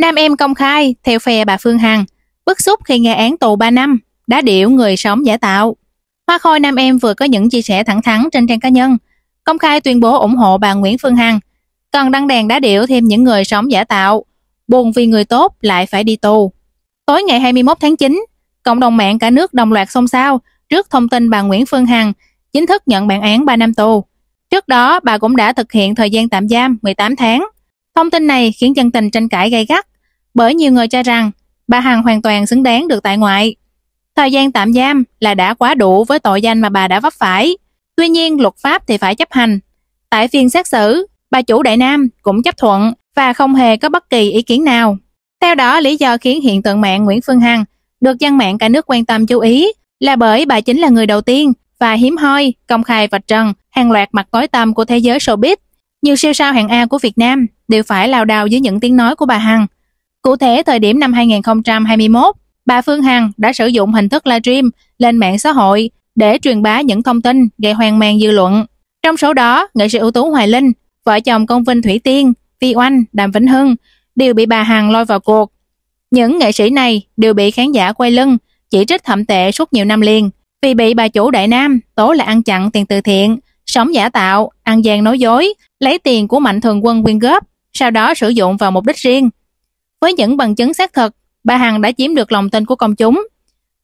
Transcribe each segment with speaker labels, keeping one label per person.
Speaker 1: Nam em công khai, theo phe bà Phương Hằng, bức xúc khi nghe án tù 3 năm, đã điệu người sống giả tạo. Hoa Khôi Nam em vừa có những chia sẻ thẳng thắn trên trang cá nhân, công khai tuyên bố ủng hộ bà Nguyễn Phương Hằng, còn đăng đàn đã điệu thêm những người sống giả tạo, buồn vì người tốt lại phải đi tù. Tối ngày 21 tháng 9, cộng đồng mạng cả nước đồng loạt xôn xao trước thông tin bà Nguyễn Phương Hằng chính thức nhận bản án 3 năm tù. Trước đó, bà cũng đã thực hiện thời gian tạm giam 18 tháng. Thông tin này khiến dân tình tranh cãi gay gắt bởi nhiều người cho rằng bà Hằng hoàn toàn xứng đáng được tại ngoại. Thời gian tạm giam là đã quá đủ với tội danh mà bà đã vấp phải. Tuy nhiên, luật pháp thì phải chấp hành. Tại phiên xét xử, bà chủ Đại Nam cũng chấp thuận và không hề có bất kỳ ý kiến nào. Theo đó, lý do khiến hiện tượng mạng Nguyễn Phương Hằng được dân mạng cả nước quan tâm chú ý là bởi bà chính là người đầu tiên và hiếm hoi công khai vạch trần hàng loạt mặt tối tăm của thế giới showbiz. Nhiều siêu sao hạng A của Việt Nam đều phải lao đao dưới những tiếng nói của bà Hằng. Cụ thể, thời điểm năm 2021, bà Phương Hằng đã sử dụng hình thức livestream lên mạng xã hội để truyền bá những thông tin gây hoang mang dư luận. Trong số đó, nghệ sĩ ưu tú Hoài Linh, vợ chồng công vinh Thủy Tiên, Vi Oanh, Đàm Vĩnh Hưng đều bị bà Hằng lôi vào cuộc. Những nghệ sĩ này đều bị khán giả quay lưng, chỉ trích thậm tệ suốt nhiều năm liền vì bị bà chủ Đại Nam tố là ăn chặn tiền từ thiện, sống giả tạo, ăn gian nói dối, lấy tiền của mạnh thường quân quyên góp, sau đó sử dụng vào mục đích riêng. Với những bằng chứng xác thực, bà Hằng đã chiếm được lòng tin của công chúng.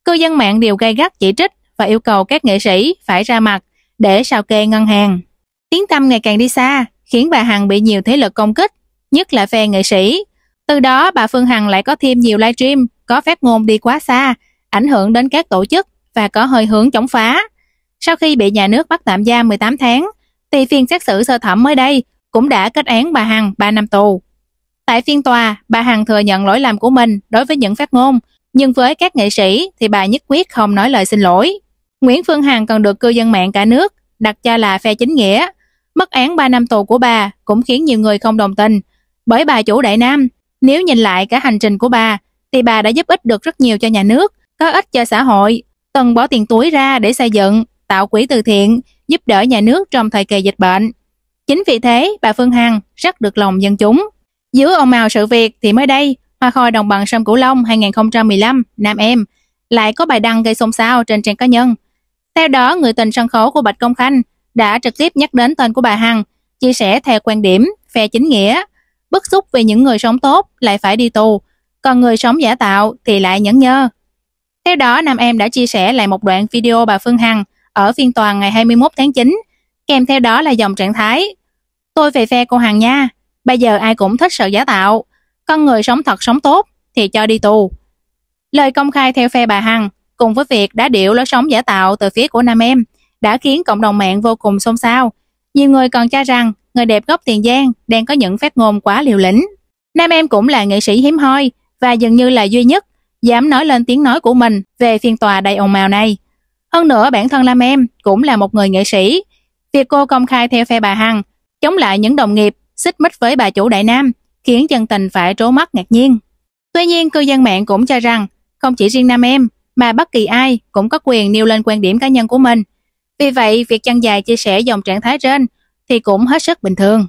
Speaker 1: Cư dân mạng đều gay gắt chỉ trích và yêu cầu các nghệ sĩ phải ra mặt để sao kê ngân hàng. Tiếng tâm ngày càng đi xa, khiến bà Hằng bị nhiều thế lực công kích, nhất là phe nghệ sĩ. Từ đó bà Phương Hằng lại có thêm nhiều livestream có phát ngôn đi quá xa, ảnh hưởng đến các tổ chức và có hơi hướng chống phá. Sau khi bị nhà nước bắt tạm giam 18 tháng, thì phiên xét xử sơ thẩm mới đây cũng đã kết án bà Hằng 3 năm tù. Tại phiên tòa, bà Hằng thừa nhận lỗi lầm của mình đối với những phát ngôn, nhưng với các nghệ sĩ thì bà nhất quyết không nói lời xin lỗi. Nguyễn Phương Hằng còn được cư dân mạng cả nước đặt cho là phe chính nghĩa. mất án 3 năm tù của bà cũng khiến nhiều người không đồng tình, bởi bà chủ Đại Nam, nếu nhìn lại cả hành trình của bà thì bà đã giúp ích được rất nhiều cho nhà nước, có ích cho xã hội, từng bỏ tiền túi ra để xây dựng, tạo quỹ từ thiện, giúp đỡ nhà nước trong thời kỳ dịch bệnh. Chính vì thế, bà Phương Hằng rất được lòng dân chúng. Dưới ồn ào sự việc thì mới đây, Hoa khôi đồng bằng sông Cửu Long 2015, Nam Em, lại có bài đăng gây xôn xao trên trang cá nhân. Theo đó, người tình sân khấu của Bạch Công Khanh đã trực tiếp nhắc đến tên của bà Hằng, chia sẻ theo quan điểm, phe chính nghĩa, bức xúc vì những người sống tốt lại phải đi tù, còn người sống giả tạo thì lại nhẫn nhơ. Theo đó, Nam Em đã chia sẻ lại một đoạn video bà Phương Hằng ở phiên tòa ngày 21 tháng 9, kèm theo đó là dòng trạng thái Tôi về phe cô Hằng nha, Bây giờ ai cũng thích sợ giả tạo. Con người sống thật sống tốt thì cho đi tù. Lời công khai theo phe bà Hằng cùng với việc đã điệu lối sống giả tạo từ phía của Nam Em đã khiến cộng đồng mạng vô cùng xôn xao. Nhiều người còn cho rằng người đẹp gốc Tiền Giang đang có những phát ngôn quá liều lĩnh. Nam Em cũng là nghệ sĩ hiếm hoi và dường như là duy nhất dám nói lên tiếng nói của mình về phiên tòa đầy ồn ào này. Hơn nữa bản thân Lam Em cũng là một người nghệ sĩ. Việc cô công khai theo phe bà Hằng chống lại những đồng nghiệp xích mích với bà chủ Đại Nam, khiến dân tình phải trố mắt ngạc nhiên. Tuy nhiên, cư dân mạng cũng cho rằng không chỉ riêng Nam Em, mà bất kỳ ai cũng có quyền nêu lên quan điểm cá nhân của mình. Vì vậy, việc chân dài chia sẻ dòng trạng thái trên thì cũng hết sức bình thường.